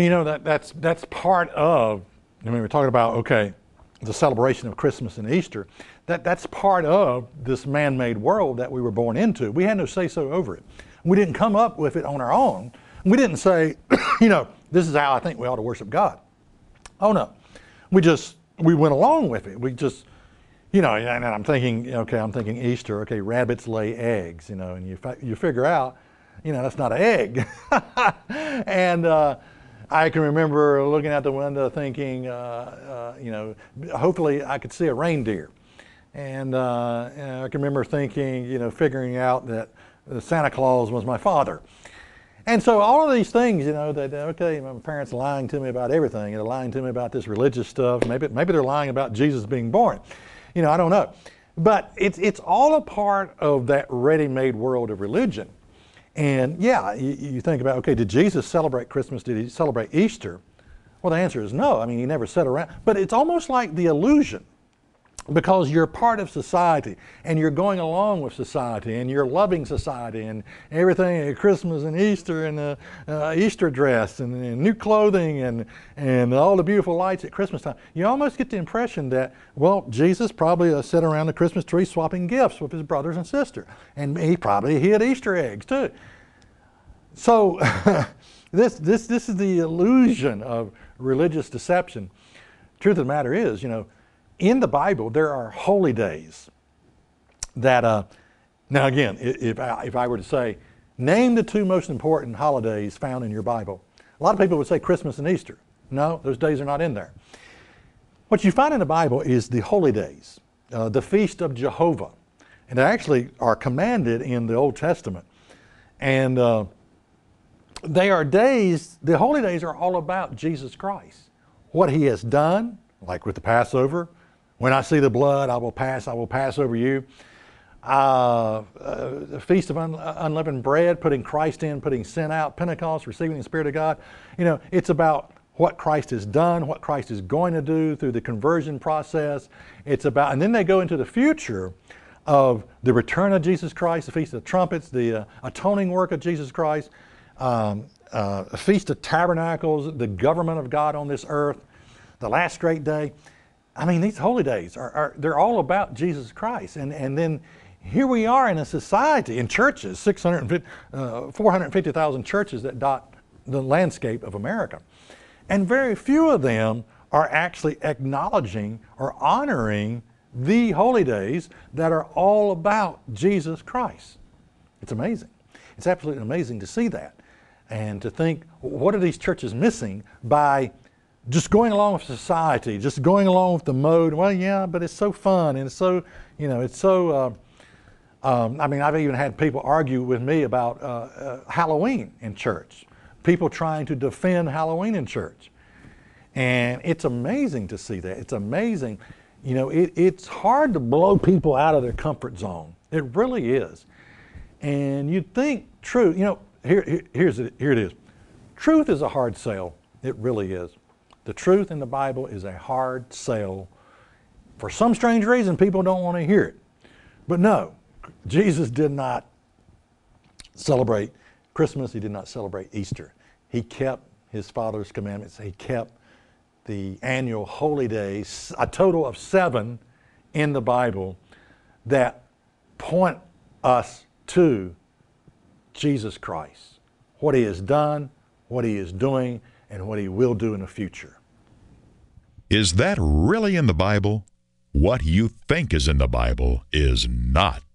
you know that that's that's part of. I mean, we're talking about okay, the celebration of Christmas and Easter. That that's part of this man-made world that we were born into. We had no say-so over it. We didn't come up with it on our own. We didn't say, you know, this is how I think we ought to worship God. Oh no, we just we went along with it. We just you know, and I'm thinking, okay, I'm thinking Easter. Okay, rabbits lay eggs, you know, and you you figure out, you know, that's not an egg, and uh, I can remember looking out the window thinking, uh, uh, you know, hopefully I could see a reindeer. And, uh, and, I can remember thinking, you know, figuring out that Santa Claus was my father. And so all of these things, you know, that okay, my parents are lying to me about everything. They're lying to me about this religious stuff. Maybe maybe they're lying about Jesus being born. You know, I don't know. But it's it's all a part of that ready-made world of religion. And yeah, you, you think about, okay, did Jesus celebrate Christmas? Did he celebrate Easter? Well, the answer is no. I mean, he never sat around. But it's almost like the illusion because you're part of society and you're going along with society and you're loving society and everything uh, christmas and easter and uh, uh, easter dress and, and, new clothing and, and all the beautiful lights at christmas time you almost get the impression that well jesus probably uh, sat around the christmas tree swapping gifts with his brothers and sister and he probably hid easter eggs too so this, this, this is the illusion of religious deception truth of the matter is you know in the Bible, there are holy days that, uh, now again, if I, if I were to say, name the two most important holidays found in your Bible, a lot of people would say Christmas and Easter. No, those days are not in there. What you find in the Bible is the holy days, uh, the feast of Jehovah, and they actually are commanded in the Old Testament. And uh, they are days, the holy days are all about Jesus Christ, what he has done, like with the Passover, when I see the blood, I will pass, I will pass over you. Uh, uh, feast of un- uh, unleavened bread, putting Christ in, putting sin out, Pentecost, receiving the Spirit of God. You know, it's about what Christ has done, what Christ is going to do through the conversion process. It's about, and then they go into the future of the return of Jesus Christ, the Feast of the Trumpets, the uh, atoning work of Jesus Christ, um, uh, Feast of Tabernacles, the government of God on this earth, the last great day. I mean, these holy days are, are, they're all about Jesus Christ. And, and then here we are in a society, in churches, 650, uh, 450,000 churches that dot the landscape of America. And very few of them are actually acknowledging or honoring the holy days that are all about Jesus Christ. It's amazing. It's absolutely amazing to see that and to think what are these churches missing by just going along with society, just going along with the mode. Well, yeah, but it's so fun and it's so, you know, it's so. Uh, um, I mean, I've even had people argue with me about uh, uh, Halloween in church. People trying to defend Halloween in church, and it's amazing to see that. It's amazing, you know. It, it's hard to blow people out of their comfort zone. It really is, and you'd think true. You know, here, here here's it, here it is. Truth is a hard sell. It really is. The truth in the Bible is a hard sell. For some strange reason, people don't want to hear it. But no, Jesus did not celebrate Christmas, he did not celebrate Easter. He kept his Father's commandments, he kept the annual holy days, a total of seven in the Bible that point us to Jesus Christ, what he has done, what he is doing, and what He will do in the future. Is that really in the Bible? What you think is in the Bible is not.